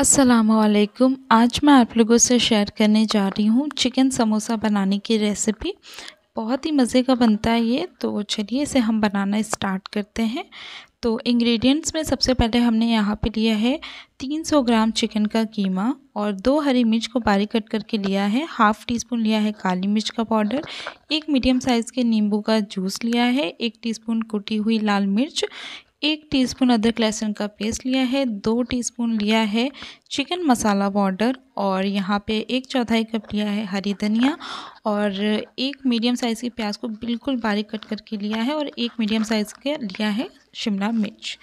असलकुम आज मैं आप लोगों से शेयर करने जा रही हूँ चिकन समोसा बनाने की रेसिपी बहुत ही मज़े का बनता है ये तो चलिए इसे हम बनाना स्टार्ट करते हैं तो इंग्रेडिएंट्स में सबसे पहले हमने यहाँ पे लिया है 300 ग्राम चिकन का कीमा और दो हरी मिर्च को बारीक कट करके लिया है हाफ़ टी स्पून लिया है काली मिर्च का पाउडर एक मीडियम साइज़ के नींबू का जूस लिया है एक टीस्पून कुटी हुई लाल मिर्च एक टीस्पून अदरक लहसुन का पेस्ट लिया है दो टीस्पून लिया है चिकन मसाला पाउडर और यहाँ पे एक चौथाई कप लिया है हरी धनिया और एक मीडियम साइज़ की प्याज को बिल्कुल बारीक कट करके लिया है और एक मीडियम साइज़ का लिया है शिमला मिर्च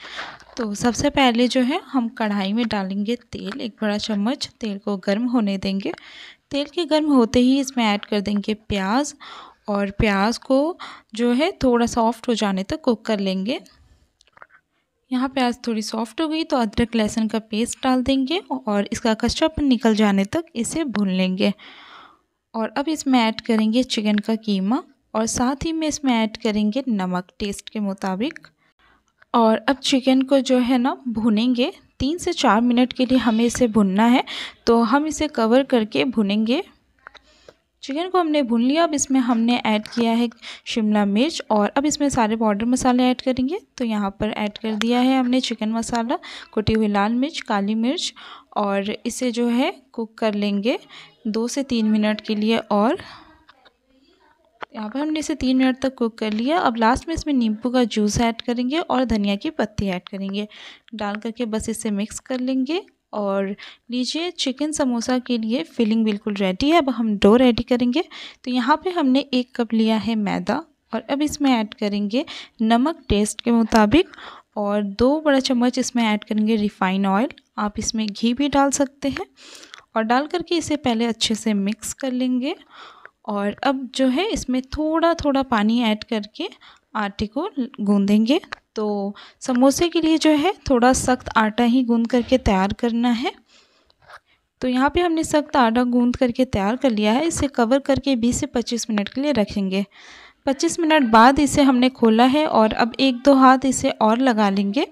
तो सबसे पहले जो है हम कढ़ाई में डालेंगे तेल एक बड़ा चम्मच तेल को गर्म होने देंगे तेल के गर्म होते ही इसमें ऐड कर देंगे प्याज और प्याज को जो है थोड़ा सॉफ्ट हो जाने तक कुक कर लेंगे यहाँ प्याज थोड़ी सॉफ्ट हो गई तो अदरक लहसुन का पेस्ट डाल देंगे और इसका कच्चापन निकल जाने तक इसे भून लेंगे और अब इसमें ऐड करेंगे चिकन का कीमा और साथ ही में इसमें ऐड करेंगे नमक टेस्ट के मुताबिक और अब चिकन को जो है ना भुनेंगे तीन से चार मिनट के लिए हमें इसे भुनना है तो हम इसे कवर करके भुनेंगे चिकन को हमने भून लिया अब इसमें हमने ऐड किया है शिमला मिर्च और अब इसमें सारे पाउडर मसाले ऐड करेंगे तो यहाँ पर ऐड कर दिया है हमने चिकन मसाला कुटी हुई लाल मिर्च काली मिर्च और इसे जो है कुक कर लेंगे दो से तीन मिनट के लिए और यहाँ पर हमने इसे तीन मिनट तक कुक कर लिया अब लास्ट में इसमें नींबू का जूस ऐड करेंगे और धनिया की पत्ती ऐड करेंगे डाल करके बस इसे मिक्स कर लेंगे और लीजिए चिकन समोसा के लिए फिलिंग बिल्कुल रेडी है अब हम डो रेडी करेंगे तो यहाँ पे हमने एक कप लिया है मैदा और अब इसमें ऐड करेंगे नमक टेस्ट के मुताबिक और दो बड़ा चम्मच इसमें ऐड करेंगे रिफाइन ऑयल आप इसमें घी भी डाल सकते हैं और डाल करके इसे पहले अच्छे से मिक्स कर लेंगे और अब जो है इसमें थोड़ा थोड़ा पानी ऐड करके आटे को गूँधेंगे तो समोसे के लिए जो है थोड़ा सख्त आटा ही गूंद करके तैयार करना है तो यहाँ पे हमने सख्त आटा गूंद करके तैयार कर लिया है इसे कवर करके 20 से 25 मिनट के लिए रखेंगे 25 मिनट बाद इसे हमने खोला है और अब एक दो हाथ इसे और लगा लेंगे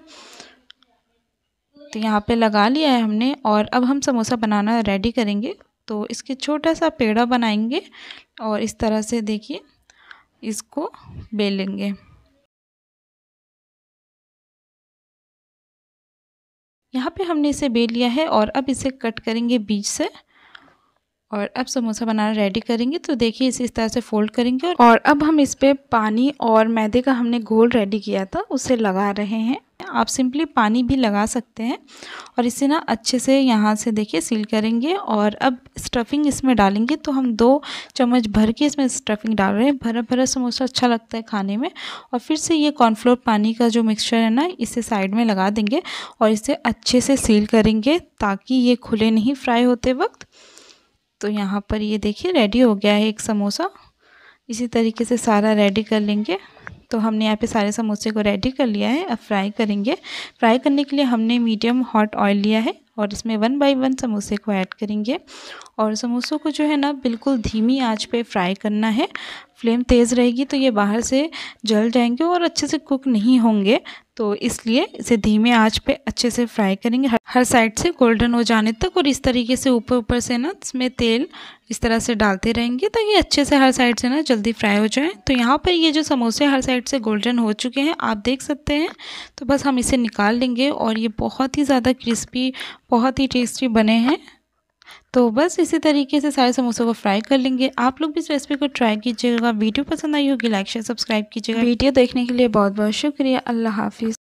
तो यहाँ पे लगा लिया है हमने और अब हम समोसा बनाना रेडी करेंगे तो इसके छोटा सा पेड़ा बनाएंगे और इस तरह से देखिए इसको बेलेंगे यहाँ पे हमने इसे बेल लिया है और अब इसे कट करेंगे बीज से और अब समोसा बनाना रेडी करेंगे तो देखिए इसे इस तरह से फोल्ड करेंगे और अब हम इस पर पानी और मैदे का हमने घोल रेडी किया था उसे लगा रहे हैं आप सिंपली पानी भी लगा सकते हैं और इसे ना अच्छे से यहाँ से देखिए सील करेंगे और अब स्टफिंग इसमें डालेंगे तो हम दो चम्मच भर के इसमें स्टफिंग डाल रहे हैं भरा भरा समोसा अच्छा लगता है खाने में और फिर से ये कॉर्नफ्लोर पानी का जो मिक्सचर है ना इसे साइड में लगा देंगे और इसे अच्छे से सील करेंगे ताकि ये खुले नहीं फ्राई होते वक्त तो यहाँ पर ये देखिए रेडी हो गया है एक समोसा इसी तरीके से सारा रेडी कर लेंगे तो हमने यहाँ पे सारे समोसे को रेडी कर लिया है अब फ्राई करेंगे फ्राई करने के लिए हमने मीडियम हॉट ऑयल लिया है और इसमें वन बाय वन समोसे को ऐड करेंगे और समोसों को जो है ना बिल्कुल धीमी आंच पे फ्राई करना है फ्लेम तेज़ रहेगी तो ये बाहर से जल जाएंगे और अच्छे से कुक नहीं होंगे तो इसलिए इसे धीमे आंच पे अच्छे से फ्राई करेंगे हर, हर साइड से गोल्डन हो जाने तक और इस तरीके से ऊपर ऊपर से ना इसमें तेल इस तरह से डालते रहेंगे ताकि अच्छे से हर साइड से ना जल्दी फ्राई हो जाए तो यहाँ पर ये जो समोसे हर साइड से गोल्डन हो चुके हैं आप देख सकते हैं तो बस हम इसे निकाल लेंगे और ये बहुत ही ज़्यादा क्रिस्पी बहुत ही टेस्टी बने हैं तो बस इसी तरीके से सारे समोसों को फ्राई कर लेंगे आप लोग भी इस रेसिपी को ट्राई कीजिएगा वीडियो पसंद आई होगी लाइक शेयर सब्सक्राइब कीजिएगा वीडियो देखने के लिए बहुत बहुत शुक्रिया अल्लाह हाफिज़